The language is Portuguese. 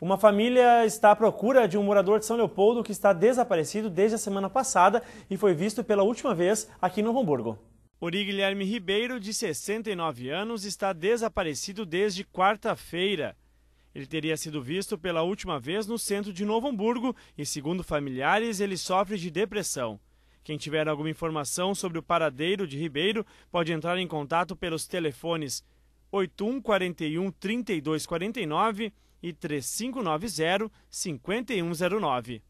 Uma família está à procura de um morador de São Leopoldo que está desaparecido desde a semana passada e foi visto pela última vez aqui no Hamburgo. Ori Guilherme Ribeiro, de 69 anos, está desaparecido desde quarta-feira. Ele teria sido visto pela última vez no centro de Novo Hamburgo e, segundo familiares, ele sofre de depressão. Quem tiver alguma informação sobre o paradeiro de Ribeiro pode entrar em contato pelos telefones 81 41 e 3590 5109.